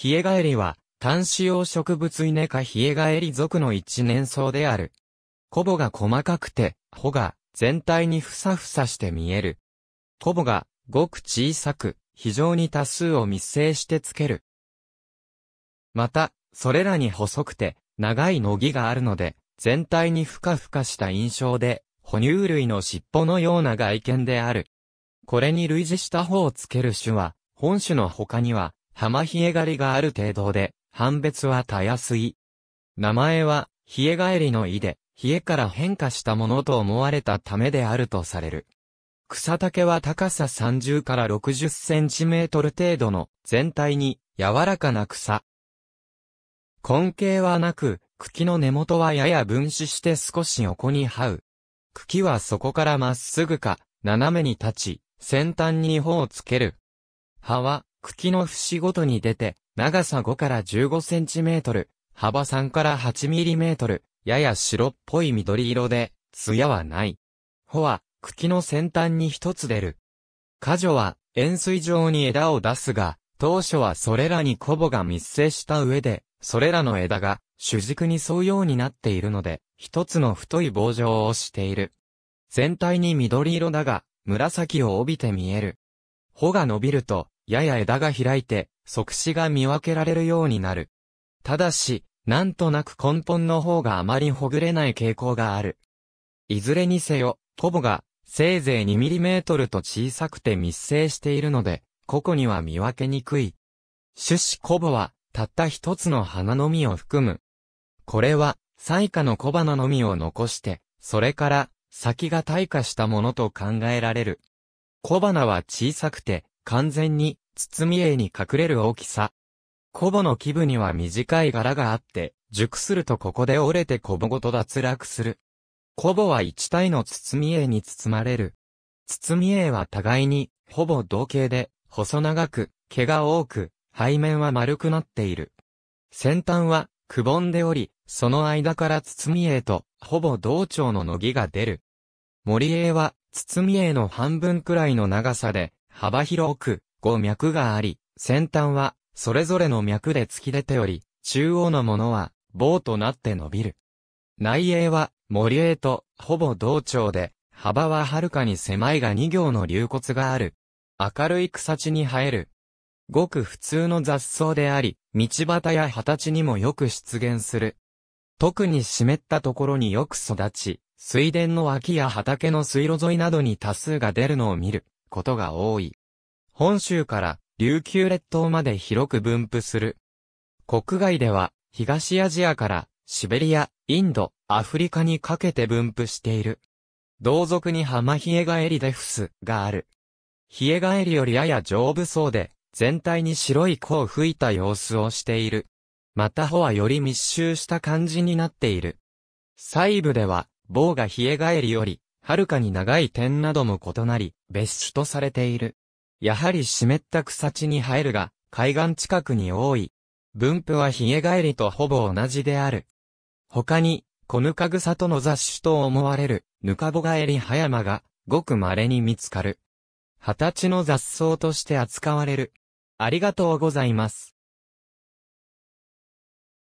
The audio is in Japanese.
ヒエガエリは、単子葉植物イネ科ヒエガエリ属の一年草である。コボが細かくて、穂が全体にふさふさして見える。コボがごく小さく、非常に多数を密生してつける。また、それらに細くて、長いのぎがあるので、全体にふかふかした印象で、哺乳類の尻尾のような外見である。これに類似した穂をつける種は、本種の他には、浜冷えガりがある程度で、判別はたやすい。名前は、冷え返りの意で、冷えから変化したものと思われたためであるとされる。草丈は高さ30から60センチメートル程度の全体に柔らかな草。根茎はなく、茎の根元はやや分子して少し横に這う。茎はそこからまっすぐか、斜めに立ち、先端に頬をつける。葉は茎の節ごとに出て、長さ5から15センチメートル、幅3から8ミリメートル、やや白っぽい緑色で、艶はない。穂は、茎の先端に一つ出る。果女は、円錐状に枝を出すが、当初はそれらにコボが密生した上で、それらの枝が主軸に沿うようになっているので、一つの太い棒状をしている。全体に緑色だが、紫を帯びて見える。穂が伸びると、やや枝が開いて、即死が見分けられるようになる。ただし、なんとなく根本の方があまりほぐれない傾向がある。いずれにせよ、コボが、せいぜい2トルと小さくて密生しているので、ここには見分けにくい。種子コボは、たった一つの花のみを含む。これは、最下の小花のみを残して、それから、先が退化したものと考えられる。小花は小さくて、完全に、包み絵に隠れる大きさ。コボの基部には短い柄があって、熟するとここで折れてコボごと脱落する。コボは一体の包み絵に包まれる。包み絵は互いに、ほぼ同型で、細長く、毛が多く、背面は丸くなっている。先端は、くぼんでおり、その間から包み絵と、ほぼ同調の乃木が出る。森絵は、包み絵の半分くらいの長さで、幅広く五脈があり、先端はそれぞれの脈で突き出ており、中央のものは棒となって伸びる。内栄は森栄とほぼ同調で、幅ははるかに狭いが2行の流骨がある。明るい草地に生える。ごく普通の雑草であり、道端や畑地にもよく出現する。特に湿ったところによく育ち、水田の脇や畑の水路沿いなどに多数が出るのを見る。ことが多い。本州から琉球列島まで広く分布する。国外では東アジアからシベリア、インド、アフリカにかけて分布している。同族にハマヒエガエリデフスがある。ヒエガエリよりやや丈夫そうで、全体に白い子を吹いた様子をしている。また穂はより密集した感じになっている。細部では、棒がヒエガエリよりはるかに長い点なども異なり、別種とされている。やはり湿った草地に生えるが、海岸近くに多い。分布はヒエガエリとほぼ同じである。他に、小ぬか草との雑種と思われる、ぬかぼがり葉山が、ごく稀に見つかる。二十歳の雑草として扱われる。ありがとうございます。